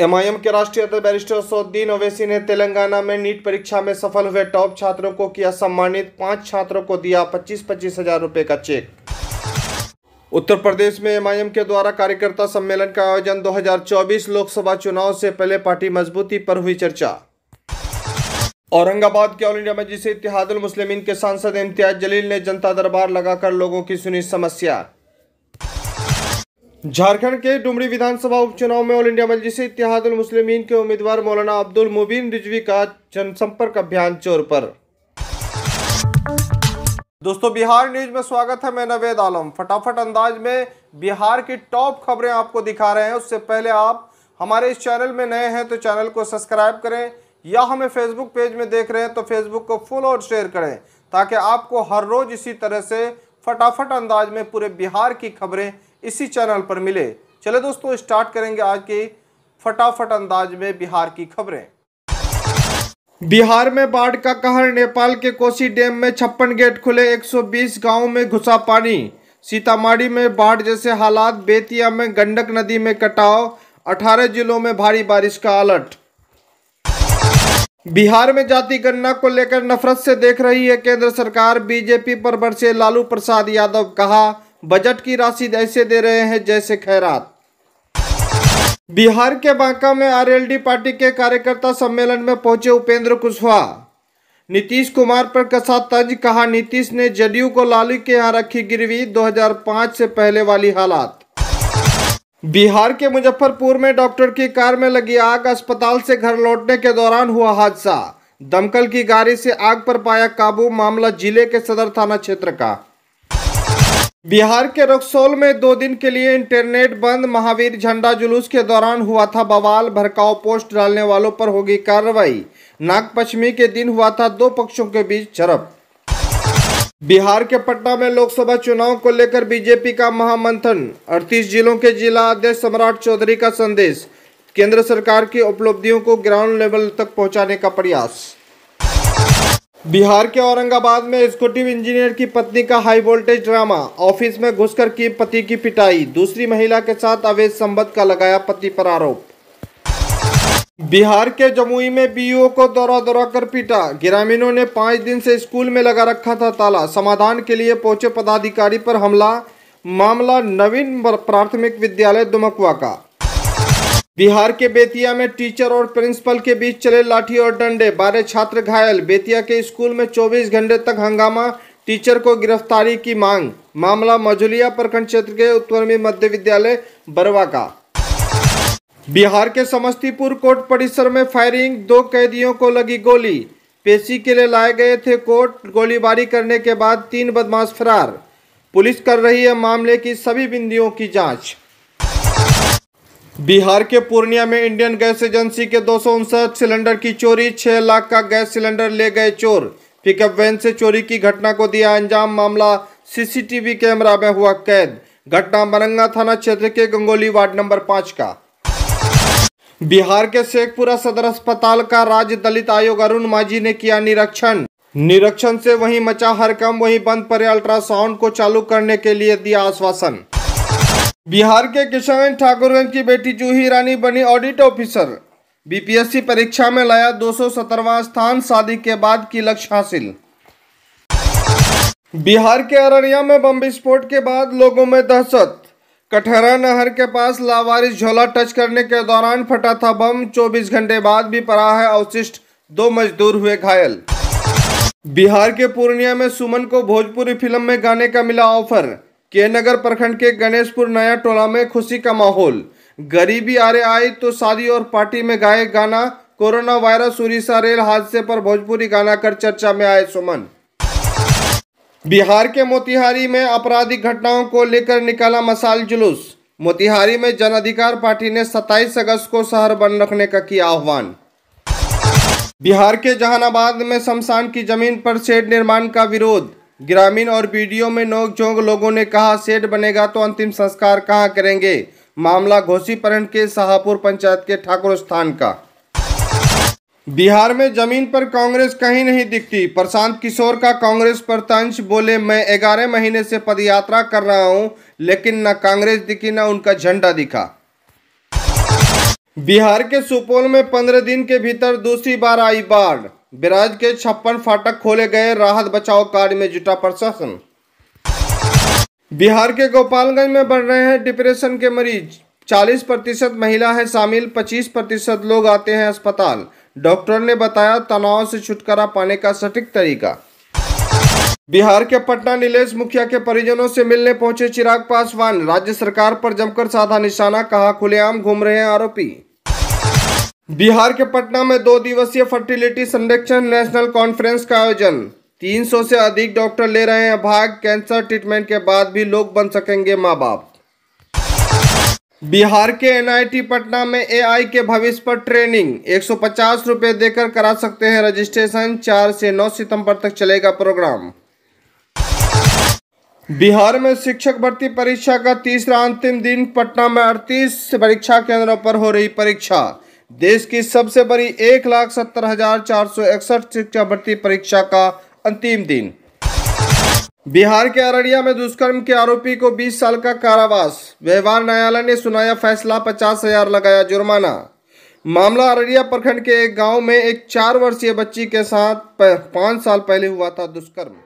MIM के राष्ट्रीय अध्यक्ष बैरिस्टर सोद्दीन ओवैसी ने तेलंगाना में नीट परीक्षा में सफल हुए टॉप छात्रों को किया सम्मानित पांच छात्रों को दिया पच्चीस पच्चीस हजार रुपए का चेक उत्तर प्रदेश में एमआईएम के द्वारा कार्यकर्ता सम्मेलन का आयोजन 2024 लोकसभा चुनाव से पहले पार्टी मजबूती पर हुई चर्चा औरंगाबाद के ऑल इंडिया मजिस्ट्रेट इतिहादुल मुस्लिमीन के सांसद इम्तियाज जलील ने जनता दरबार लगाकर लोगों की सुनी समस्या झारखंड के डुमरी विधानसभा उपचुनाव में ऑल इंडिया मजलिस इतिहादुल मुस्लिमीन के उम्मीदवार मौलाना अब्दुल मुबीन रिजवी का जनसंपर्क अभियान चोर पर दोस्तों बिहार न्यूज में स्वागत है मैं नवेद आलम फटाफट अंदाज में बिहार की टॉप खबरें आपको दिखा रहे हैं उससे पहले आप हमारे इस चैनल में नए हैं तो चैनल को सब्सक्राइब करें या हमें फेसबुक पेज में देख रहे हैं तो फेसबुक को फॉलो और शेयर करें ताकि आपको हर रोज इसी तरह से फटाफट अंदाज में पूरे बिहार की खबरें इसी चैनल पर मिले चले दोस्तों स्टार्ट करेंगे आज के फटाफट अंदाज में बिहार की खबरें बिहार में बाढ़ का कहर नेपाल के कोसी डैम में छप्पन गेट खुले 120 गांवों में घुसा पानी सीतामढ़ी में बाढ़ जैसे हालात बेतिया में गंडक नदी में कटाव 18 जिलों में भारी बारिश का अलर्ट बिहार में जाति गणना को लेकर नफरत से देख रही है केंद्र सरकार बीजेपी पर बरसे लालू प्रसाद यादव कहा बजट की राशि ऐसे दे रहे हैं जैसे खैरात बिहार के बांका में आरएलडी पार्टी के कार्यकर्ता सम्मेलन में पहुंचे उपेंद्र कुशवाहा नीतीश कुमार पर कसा तंज कहा नीतीश ने जदयू को लालू के यहाँ रखी गिरवी 2005 से पहले वाली हालात बिहार के मुजफ्फरपुर में डॉक्टर की कार में लगी आग अस्पताल से घर लौटने के दौरान हुआ हादसा दमकल की गाड़ी से आग पर पाया काबू मामला जिले के सदर थाना क्षेत्र का बिहार के रक्सौल में दो दिन के लिए इंटरनेट बंद महावीर झंडा जुलूस के दौरान हुआ था बवाल भड़काऊ पोस्ट डालने वालों पर होगी कार्रवाई नागपंचमी के दिन हुआ था दो पक्षों के बीच झड़प बिहार के पटना में लोकसभा चुनाव को लेकर बीजेपी का महामंथन 38 जिलों के जिला अध्यक्ष सम्राट चौधरी का संदेश केंद्र सरकार की उपलब्धियों को ग्राउंड लेवल तक पहुंचाने का प्रयास बिहार के औरंगाबाद में स्कूटी इंजीनियर की पत्नी का हाई वोल्टेज ड्रामा ऑफिस में घुसकर की पति की पिटाई दूसरी महिला के साथ अवैध संबंध का लगाया पति पर आरोप बिहार के जमुई में बीओ e को दौरा दौरा कर पीटा ग्रामीणों ने पाँच दिन से स्कूल में लगा रखा था ताला समाधान के लिए पहुंचे पदाधिकारी पर हमला मामला नवीन प्राथमिक विद्यालय दुमकुआ का बिहार के बेतिया में टीचर और प्रिंसिपल के बीच चले लाठी और डंडे बारह छात्र घायल बेतिया के स्कूल में 24 घंटे तक हंगामा टीचर को गिरफ्तारी की मांग मामला मझुलिया प्रखंड क्षेत्र के उत्तरवी मध्य विद्यालय बरवा का बिहार के समस्तीपुर कोर्ट परिसर में फायरिंग दो कैदियों को लगी गोली पेशी के लिए लाए गए थे कोर्ट गोलीबारी करने के बाद तीन बदमाश फरार पुलिस कर रही है मामले की सभी बिंदियों की जाँच बिहार के पूर्णिया में इंडियन गैस एजेंसी के दो सिलेंडर की चोरी छह लाख का गैस सिलेंडर ले गए चोर पिकअप वैन से चोरी की घटना को दिया अंजाम मामला सीसीटीवी कैमरा में हुआ कैद घटना मरंगा थाना क्षेत्र के गंगोली वार्ड नंबर पाँच का बिहार के शेखपुरा सदर अस्पताल का राज्य दलित आयोग अरुण मांझी ने किया निरीक्षण निरीक्षण से वहीं मचा हरकम वही बंद पड़े अल्ट्रासाउंड को चालू करने के लिए दिया आश्वासन बिहार के किशन ठाकुरगंज की बेटी जूही रानी बनी ऑडिट ऑफिसर बीपीएससी परीक्षा में लाया दो स्थान शादी के बाद की लक्ष्य हासिल बिहार के अररिया में बम विस्फोट के बाद लोगों में दहशत कटहरा नहर के पास लावारिस झोला टच करने के दौरान फटा था बम 24 घंटे बाद भी पड़ा है अवशिष्ट दो मजदूर हुए घायल बिहार के पूर्णिया में सुमन को भोजपुरी फिल्म में गाने का मिला ऑफर के नगर प्रखंड के गणेशपुर नया टोला में खुशी का माहौल गरीबी आरे आई तो शादी और पार्टी में गाए गाना कोरोना वायरस उड़ीसा रेल हादसे पर भोजपुरी गाना कर चर्चा में आए सुमन बिहार के मोतिहारी में आपराधिक घटनाओं को लेकर निकाला मसाल जुलूस मोतिहारी में जन अधिकार पार्टी ने 27 अगस्त को शहर बंद रखने का किया आह्वान बिहार के जहानाबाद में शमशान की जमीन पर शेड निर्माण का विरोध ग्रामीण और वीडियो में झोंक लोगों ने कहा सेठ बनेगा तो अंतिम संस्कार कहाँ करेंगे मामला घोसीपरण के शाहपुर पंचायत के ठाकुर स्थान का बिहार में जमीन पर कांग्रेस कहीं नहीं दिखती प्रशांत किशोर का कांग्रेस पर तंज बोले मैं ग्यारह महीने से पदयात्रा कर रहा हूं लेकिन न कांग्रेस दिखी न उनका झंडा दिखा बिहार के सुपौल में पंद्रह दिन के भीतर दूसरी बार आई बाढ़ बिराज के छप्पन फाटक खोले गए राहत बचाव कार्य में जुटा प्रशासन बिहार के गोपालगंज में बढ़ रहे हैं डिप्रेशन के मरीज 40 प्रतिशत महिला है शामिल 25 प्रतिशत लोग आते हैं अस्पताल डॉक्टर ने बताया तनाव से छुटकारा पाने का सटीक तरीका बिहार के पटना नीलेष मुखिया के परिजनों से मिलने पहुंचे चिराग पासवान राज्य सरकार पर जमकर साधा निशाना कहा खुलेआम घूम रहे हैं आरोपी बिहार के पटना में दो दिवसीय फर्टिलिटी संरक्षण नेशनल कॉन्फ्रेंस का आयोजन 300 से अधिक डॉक्टर ले रहे हैं भाग कैंसर ट्रीटमेंट के बाद भी लोग बन सकेंगे माँ बाप बिहार के एनआईटी पटना में एआई के भविष्य पर ट्रेनिंग एक सौ देकर करा सकते हैं रजिस्ट्रेशन 4 से 9 सितंबर तक चलेगा प्रोग्राम बिहार में शिक्षक भर्ती परीक्षा का तीसरा अंतिम दिन पटना में अड़तीस परीक्षा केंद्रों पर हो रही परीक्षा देश की सबसे बड़ी एक लाख सत्तर हजार चार सौ इकसठ शिक्षा भर्ती परीक्षा का अंतिम दिन बिहार के अररिया में दुष्कर्म के आरोपी को 20 साल का कारावास व्यवहार न्यायालय ने सुनाया फैसला पचास हजार लगाया जुर्माना मामला अररिया प्रखंड के एक गांव में एक चार वर्षीय बच्ची के साथ पांच साल पहले हुआ था दुष्कर्म